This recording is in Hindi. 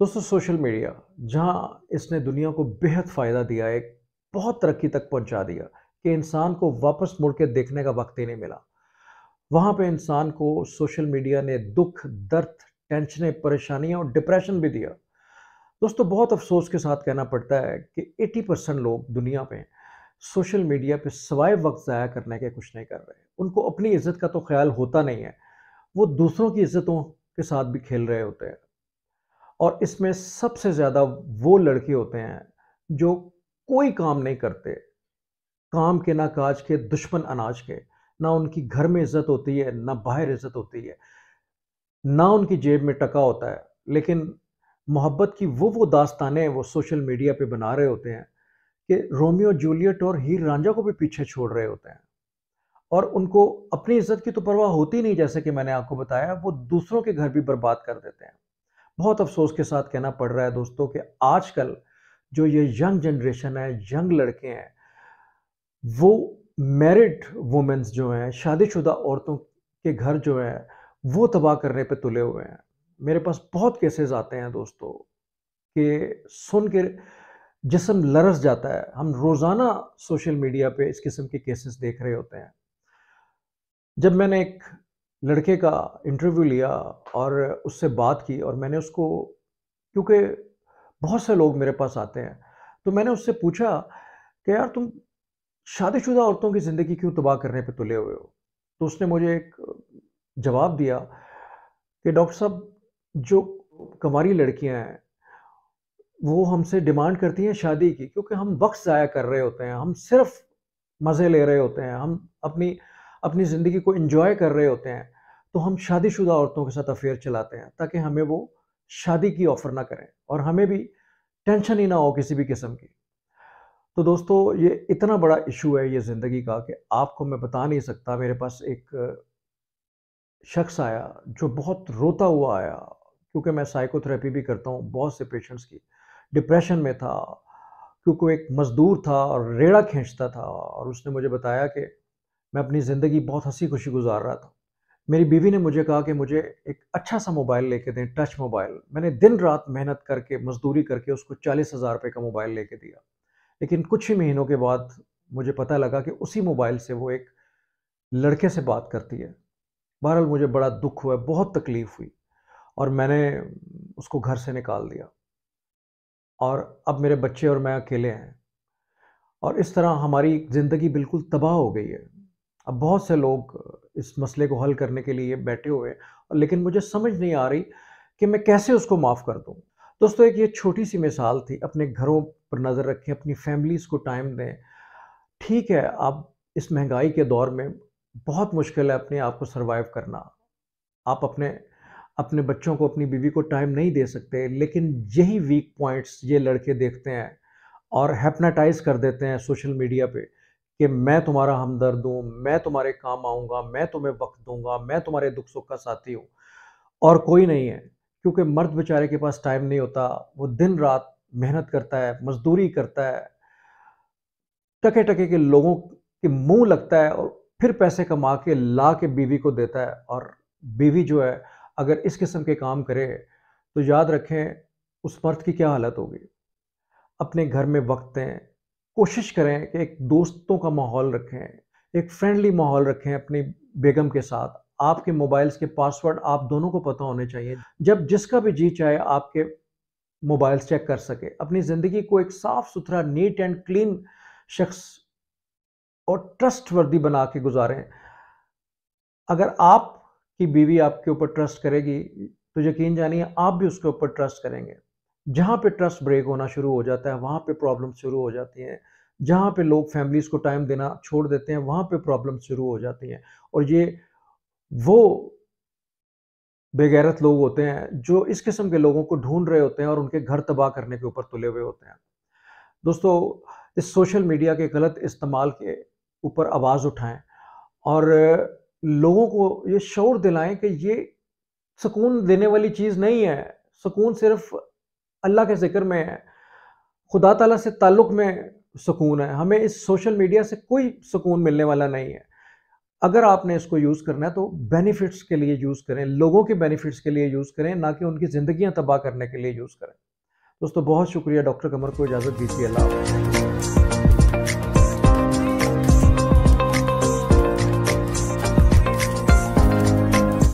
दोस्तों सोशल मीडिया जहाँ इसने दुनिया को बेहद फ़ायदा दिया एक बहुत तरक्की तक पहुँचा दिया कि इंसान को वापस मुड़ के देखने का वक्त ही नहीं मिला वहाँ पे इंसान को सोशल मीडिया ने दुख दर्द टेंशनें परेशानियाँ और डिप्रेशन भी दिया दोस्तों बहुत अफसोस के साथ कहना पड़ता है कि 80 परसेंट लोग दुनिया में सोशल मीडिया पे सवाए वक्त ज़ाया करने के कुछ नहीं कर रहे उनको अपनी इज्जत का तो ख्याल होता नहीं है वो दूसरों की इज्जतों के साथ भी खेल रहे होते हैं और इसमें सबसे ज़्यादा वो लड़के होते हैं जो कोई काम नहीं करते काम के ना काज के दुश्मन अनाज के ना उनकी घर में इज्जत होती है ना बाहर इज्जत होती है ना उनकी जेब में टका होता है लेकिन मोहब्बत की वो वो दास्तानें वो सोशल मीडिया पे बना रहे होते हैं कि रोमियो जूलियट और हीर रांझा को भी पीछे छोड़ रहे होते हैं और उनको अपनी इज्जत की तो परवाह होती नहीं जैसे कि मैंने आपको बताया वो दूसरों के घर भी बर्बाद कर देते हैं बहुत अफसोस के साथ कहना पड़ रहा है दोस्तों कि आजकल जो ये यंग जनरेशन है यंग लड़के हैं वो मैरिड वुमेंस जो हैं शादीशुदा औरतों के घर जो है वो तबाह करने पे तुले हुए हैं मेरे पास बहुत केसेस आते हैं दोस्तों कि सुन के जिसम लरस जाता है हम रोज़ाना सोशल मीडिया पे इस किस्म के केसेस देख रहे होते हैं जब मैंने एक लड़के का इंटरव्यू लिया और उससे बात की और मैंने उसको क्योंकि बहुत से लोग मेरे पास आते हैं तो मैंने उससे पूछा कि यार तुम शादीशुदा औरतों की ज़िंदगी क्यों तबाह करने पे तुले हुए हो तो उसने मुझे एक जवाब दिया कि डॉक्टर साहब जो कमारी लड़कियां हैं वो हमसे डिमांड करती हैं शादी की क्योंकि हम वक्त ज़ाया कर रहे होते हैं हम सिर्फ मज़े ले रहे होते हैं हम अपनी अपनी ज़िंदगी को इन्जॉय कर रहे होते हैं तो हम शादीशुदा औरतों के साथ अफेयर चलाते हैं ताकि हमें वो शादी की ऑफ़र ना करें और हमें भी टेंशन ही ना हो किसी भी किस्म की तो दोस्तों ये इतना बड़ा इशू है ये ज़िंदगी का कि आपको मैं बता नहीं सकता मेरे पास एक शख्स आया जो बहुत रोता हुआ आया क्योंकि मैं साइकोथेरेपी भी करता हूँ बहुत से पेशेंट्स की डिप्रेशन में था क्योंकि एक मज़दूर था और रेड़ा खींचता था और उसने मुझे बताया कि मैं अपनी ज़िंदगी बहुत हंसी खुशी गुजार रहा था मेरी बीवी ने मुझे कहा कि मुझे एक अच्छा सा मोबाइल लेके दें टच मोबाइल मैंने दिन रात मेहनत करके मजदूरी करके उसको चालीस हज़ार रुपये का मोबाइल लेके दिया लेकिन कुछ ही महीनों के बाद मुझे पता लगा कि उसी मोबाइल से वो एक लड़के से बात करती है बहरहाल मुझे बड़ा दुख हुआ बहुत तकलीफ़ हुई और मैंने उसको घर से निकाल दिया और अब मेरे बच्चे और मैं अकेले हैं और इस तरह हमारी ज़िंदगी बिल्कुल तबाह हो गई है अब बहुत से लोग इस मसले को हल करने के लिए बैठे हुए हैं लेकिन मुझे समझ नहीं आ रही कि मैं कैसे उसको माफ़ कर दूँ दोस्तों एक ये छोटी सी मिसाल थी अपने घरों पर नज़र रखें अपनी फैमिलीज़ को टाइम दें ठीक है आप इस महंगाई के दौर में बहुत मुश्किल है अपने आप को सर्वाइव करना आप अपने अपने बच्चों को अपनी बीवी को टाइम नहीं दे सकते लेकिन यही वीक पॉइंट्स ये लड़के देखते हैं और हैप्नाटाइज कर देते हैं सोशल मीडिया पे कि मैं तुम्हारा हमदर्द हूँ मैं तुम्हारे काम आऊँगा मैं तुम्हें वक्त दूंगा मैं तुम्हारे दुख सुख का साथी हूँ और कोई नहीं है क्योंकि मर्द बेचारे के पास टाइम नहीं होता वो दिन रात मेहनत करता है मजदूरी करता है टके टके के लोगों के मुंह लगता है और फिर पैसे कमा के ला के बीवी को देता है और बीवी जो है अगर इस किस्म के काम करे तो याद रखें उस मर्द की क्या हालत होगी अपने घर में वक्त दें कोशिश करें कि एक दोस्तों का माहौल रखें एक फ्रेंडली माहौल रखें अपनी बेगम के साथ आपके मोबाइल्स के पासवर्ड आप दोनों को पता होने चाहिए जब जिसका भी जी चाहे आपके मोबाइल्स चेक कर सके अपनी ज़िंदगी को एक साफ़ सुथरा नीट एंड क्लीन शख्स और ट्रस्ट वर्दी बना के गुजारें अगर आपकी बीवी आपके ऊपर ट्रस्ट करेगी तो यकीन जानिए आप भी उसके ऊपर ट्रस्ट करेंगे जहाँ पे ट्रस्ट ब्रेक होना शुरू हो जाता है वहाँ पे प्रॉब्लम शुरू हो जाती हैं जहाँ पे लोग फैमिलीज़ को टाइम देना छोड़ देते हैं वहाँ पे प्रॉब्लम शुरू हो जाती हैं और ये वो बेगैरत लोग होते हैं जो इस किस्म के लोगों को ढूंढ रहे होते हैं और उनके घर तबाह करने के ऊपर तुले हुए होते हैं दोस्तों इस सोशल मीडिया के गलत इस्तेमाल के ऊपर आवाज़ उठाएं और लोगों को ये शोर दिलाएं कि ये सुकून देने वाली चीज़ नहीं है सुकून सिर्फ अल्लाह के ज़िक्र में है खुदा तला से ताल्लुक़ में सुकून है हमें इस सोशल मीडिया से कोई सुकून मिलने वाला नहीं है अगर आपने इसको यूज़ करना है तो बेनिफिट्स के लिए यूज़ करें लोगों के बेनिफिट्स के लिए यूज़ करें ना कि उनकी ज़िंदियाँ तबाह करने के लिए यूज़ करें दोस्तों बहुत शुक्रिया डॉक्टर कमर को इजाज़त दीजिए अल्लाह